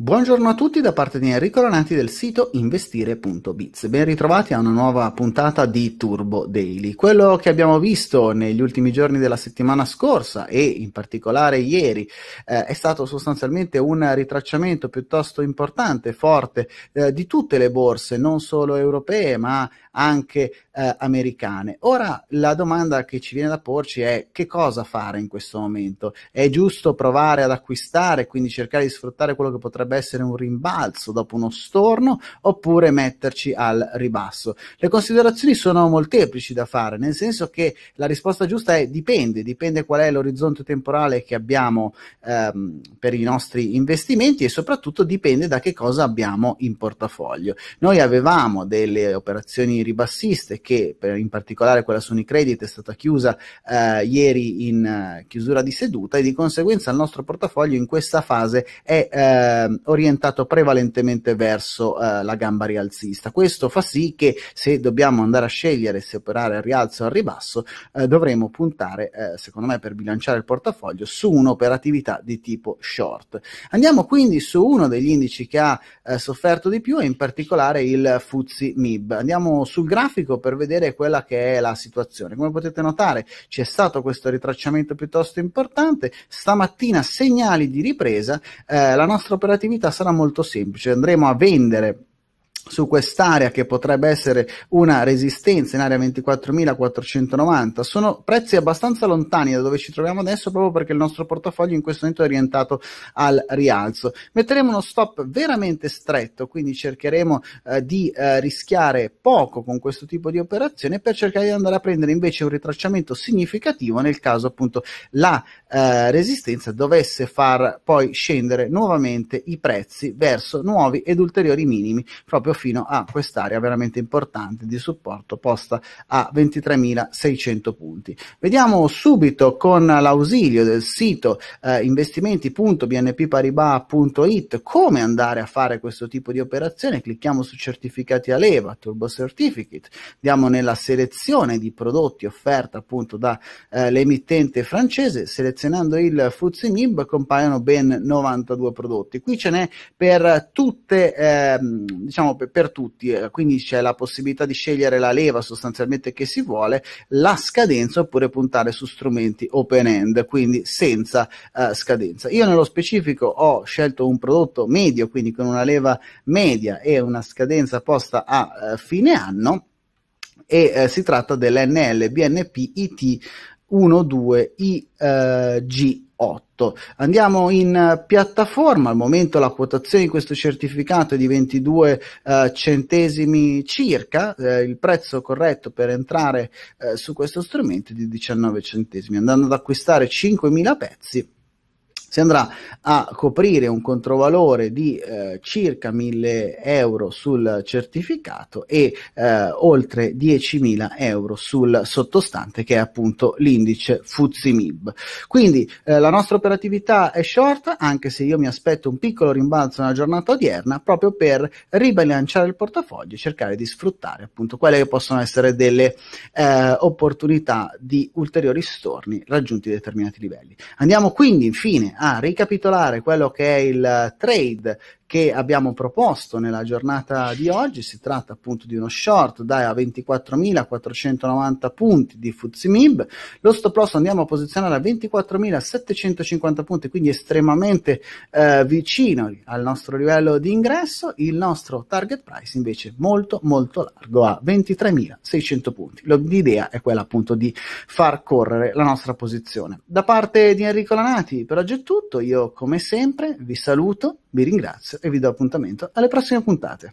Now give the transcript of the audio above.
Buongiorno a tutti da parte di Enrico Lanati del sito investire.biz. Ben ritrovati a una nuova puntata di Turbo Daily. Quello che abbiamo visto negli ultimi giorni della settimana scorsa e in particolare ieri eh, è stato sostanzialmente un ritracciamento piuttosto importante, forte, eh, di tutte le borse, non solo europee ma anche eh, americane. Ora la domanda che ci viene da porci è che cosa fare in questo momento? È giusto provare ad acquistare, quindi cercare di sfruttare quello che potrebbe essere un rimbalzo dopo uno storno oppure metterci al ribasso? Le considerazioni sono molteplici da fare, nel senso che la risposta giusta è dipende, dipende qual è l'orizzonte temporale che abbiamo ehm, per i nostri investimenti e soprattutto dipende da che cosa abbiamo in portafoglio. Noi avevamo delle operazioni ribassiste che per, in particolare quella Sony Credit è stata chiusa eh, ieri in eh, chiusura di seduta e di conseguenza il nostro portafoglio in questa fase è eh, orientato prevalentemente verso eh, la gamba rialzista. Questo fa sì che se dobbiamo andare a scegliere se operare al rialzo o al ribasso eh, dovremo puntare, eh, secondo me, per bilanciare il portafoglio su un'operatività di tipo short. Andiamo quindi su uno degli indici che ha sofferto di più e in particolare il FUZI MIB. Andiamo sul grafico per vedere quella che è la situazione. Come potete notare c'è stato questo ritracciamento piuttosto importante, stamattina segnali di ripresa, eh, la nostra operatività sarà molto semplice, andremo a vendere su quest'area che potrebbe essere una resistenza in area 24.490. Sono prezzi abbastanza lontani da dove ci troviamo adesso proprio perché il nostro portafoglio in questo momento è orientato al rialzo. Metteremo uno stop veramente stretto, quindi cercheremo eh, di eh, rischiare poco con questo tipo di operazione per cercare di andare a prendere invece un ritracciamento significativo nel caso appunto la eh, resistenza dovesse far poi scendere nuovamente i prezzi verso nuovi ed ulteriori minimi proprio fino a quest'area veramente importante di supporto posta a 23.600 punti. Vediamo subito con l'ausilio del sito eh, investimenti.bnpparibas.it come andare a fare questo tipo di operazione. Clicchiamo su certificati a leva, Turbo Certificate, andiamo nella selezione di prodotti offerta appunto dall'emittente eh, francese, selezionando il FTSE MIB compaiono ben 92 prodotti. Qui ce n'è per tutte, eh, diciamo, per per tutti, eh, quindi c'è la possibilità di scegliere la leva sostanzialmente che si vuole, la scadenza oppure puntare su strumenti open end, quindi senza eh, scadenza. Io nello specifico ho scelto un prodotto medio, quindi con una leva media e una scadenza posta a eh, fine anno e eh, si tratta dell'NL BNP IT 12IG sotto. Andiamo in eh, piattaforma, al momento la quotazione di questo certificato è di 22 eh, centesimi circa, eh, il prezzo corretto per entrare eh, su questo strumento è di 19 centesimi. Andando ad acquistare 5.000 pezzi si andrà a coprire un controvalore di eh, circa 1000 euro sul certificato e eh, oltre 10.000 euro sul sottostante che è appunto l'indice FUZIMIB. Quindi eh, la nostra operatività è short anche se io mi aspetto un piccolo rimbalzo nella giornata odierna proprio per ribilanciare il portafoglio e cercare di sfruttare appunto quelle che possono essere delle eh, opportunità di ulteriori storni raggiunti determinati livelli. Andiamo quindi infine a ah, ricapitolare quello che è il eh, trade che abbiamo proposto nella giornata di oggi. Si tratta appunto di uno short dai a 24.490 punti di Fuzimib. Lo stop loss andiamo a posizionare a 24.750 punti, quindi estremamente eh, vicino al nostro livello di ingresso. Il nostro target price invece molto molto largo a 23.600 punti. L'idea è quella appunto di far correre la nostra posizione. Da parte di Enrico Lanati per oggi è tutto. Io come sempre vi saluto vi ringrazio e vi do appuntamento alle prossime puntate.